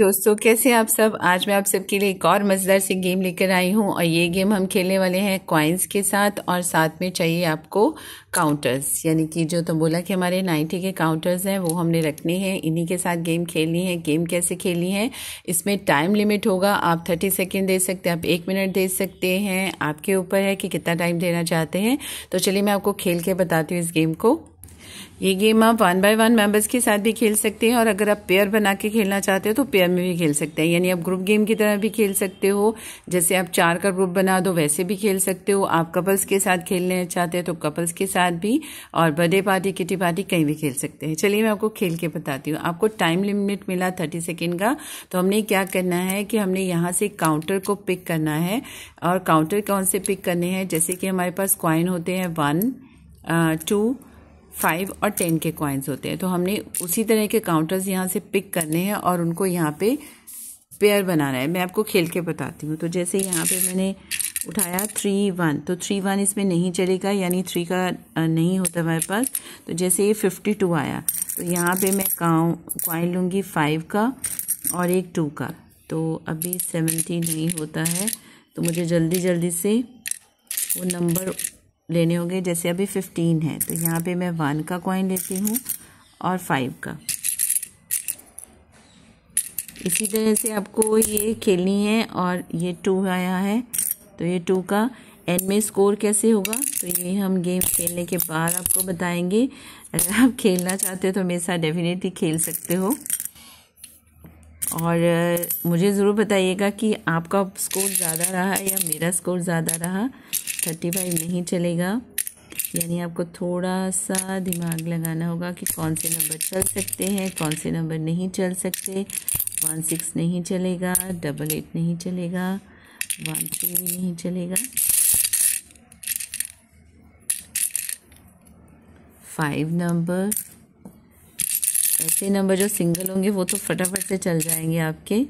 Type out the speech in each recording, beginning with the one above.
दोस्तों कैसे आप सब आज मैं आप सबके लिए एक और मज़ेदार सी गेम लेकर आई हूँ और ये गेम हम खेलने वाले हैं कॉइन्स के साथ और साथ में चाहिए आपको काउंटर्स यानी कि जो बोला कि हमारे 90 के काउंटर्स हैं वो हमने रखने हैं इन्हीं के साथ गेम खेलनी है गेम कैसे खेलनी है इसमें टाइम लिमिट होगा आप थर्टी सेकेंड दे सकते हैं आप एक मिनट दे सकते हैं आपके ऊपर है कि कितना टाइम देना चाहते हैं तो चलिए मैं आपको खेल के बताती हूँ इस गेम को ये गेम आप वन बाय वन मेंबर्स के साथ भी खेल सकते हैं और अगर आप पेयर बना के खेलना चाहते हो तो पेयर में भी खेल सकते हैं यानी आप ग्रुप गेम की तरह भी खेल सकते हो जैसे आप चार का ग्रुप बना दो वैसे भी खेल सकते हो आप कपल्स के साथ खेलने चाहते हैं तो कपल्स के साथ भी और बर्थडे पार्टी किटी पार्टी कहीं भी खेल सकते हैं चलिए मैं आपको खेल के बताती हूँ आपको टाइम लिमिट मिला थर्टी सेकेंड का तो हमने क्या करना है कि हमने यहाँ से काउंटर को पिक करना है और काउंटर कौन से पिक करने हैं जैसे कि हमारे पास क्वाइन होते हैं वन टू uh, फाइव और टेन के कॉइन्स होते हैं तो हमने उसी तरह के काउंटर्स यहाँ से पिक करने हैं और उनको यहाँ पे पेयर बनाना है मैं आपको खेल के बताती हूँ तो जैसे यहाँ पे मैंने उठाया थ्री वन तो थ्री वन इसमें नहीं चलेगा यानी थ्री का नहीं होता हमारे पास तो जैसे ये फिफ्टी टू आया तो यहाँ पे मैं काउ कॉइन लूँगी फाइव का और एक टू का तो अभी सेवेंटी नहीं होता है तो मुझे जल्दी जल्दी से वो नंबर लेने होंगे जैसे अभी फिफ्टीन है तो यहाँ पे मैं वन का कॉइन लेती हूँ और फाइव का इसी तरह से आपको ये खेलनी है और ये टू आया है तो ये टू का एन में स्कोर कैसे होगा तो ये हम गेम खेलने के बाद आपको बताएंगे अगर आप खेलना चाहते हो तो मेरे साथ डेफिनेटली खेल सकते हो और मुझे ज़रूर बताइएगा कि आपका स्कोर ज़्यादा रहा या मेरा स्कोर ज़्यादा रहा थर्टी फाइव नहीं चलेगा यानी आपको थोड़ा सा दिमाग लगाना होगा कि कौन से नंबर चल सकते हैं कौन से नंबर नहीं चल सकते वन सिक्स नहीं चलेगा डबल एट नहीं चलेगा वन थ्री भी नहीं चलेगा फाइव नंबर ऐसे नंबर जो सिंगल होंगे वो तो फटाफट से चल जाएंगे आपके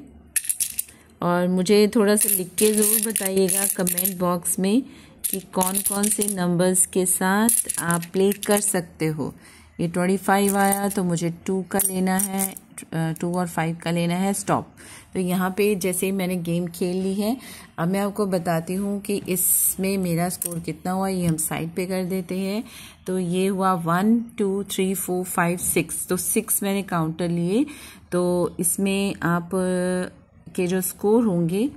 और मुझे थोड़ा सा लिख के ज़रूर बताइएगा कमेंट बॉक्स में कि कौन कौन से नंबर्स के साथ आप प्ले कर सकते हो ये ट्वेंटी फाइव आया तो मुझे टू का लेना है टू और फाइव का लेना है स्टॉप तो यहाँ पे जैसे ही मैंने गेम खेल ली है अब मैं आपको बताती हूँ कि इसमें मेरा स्कोर कितना हुआ ये हम साइड पे कर देते हैं तो ये हुआ one two three four five six तो सिक्स मैंने काउंटर लिए तो इसमें आप के जो स्कोर होंगे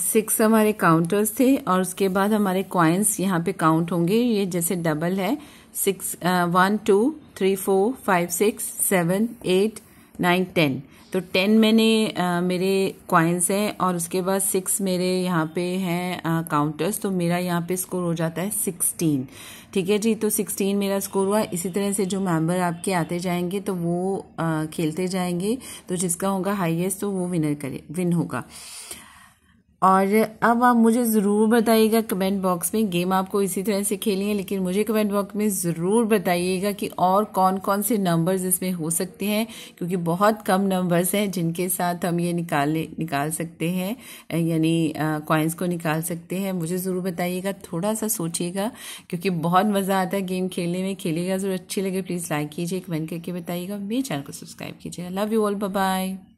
सिक्स हमारे काउंटर्स थे और उसके बाद हमारे कॉइन्स यहाँ पे काउंट होंगे ये जैसे डबल है six one two three four five six seven eight nine ten तो टेन मैंने uh, मेरे कॉइन्स हैं और उसके बाद सिक्स मेरे यहाँ पे हैं काउंटर्स uh, तो मेरा यहाँ पे स्कोर हो जाता है सिक्सटीन ठीक है जी तो सिक्सटीन मेरा स्कोर हुआ इसी तरह से जो मेंबर आपके आते जाएंगे तो वो uh, खेलते जाएंगे तो जिसका होगा हाईएस्ट तो वो विनर करे विन होगा और अब आप मुझे ज़रूर बताइएगा कमेंट बॉक्स में गेम आपको इसी तरह से खेलनी है लेकिन मुझे कमेंट बॉक्स में ज़रूर बताइएगा कि और कौन कौन से नंबर्स इसमें हो सकते हैं क्योंकि बहुत कम नंबर्स हैं जिनके साथ हम ये निकाले निकाल सकते हैं यानी कॉइन्स को निकाल सकते हैं मुझे ज़रूर बताइएगा थोड़ा सा सोचिएगा क्योंकि बहुत मज़ा आता है गेम खेलने में खेलेगा ज़रूर अच्छी लगे प्लीज़ लाइक कीजिए कमेंट करके बताइएगा मेरे चैनल को सब्सक्राइब कीजिएगा लव यू ऑल बाय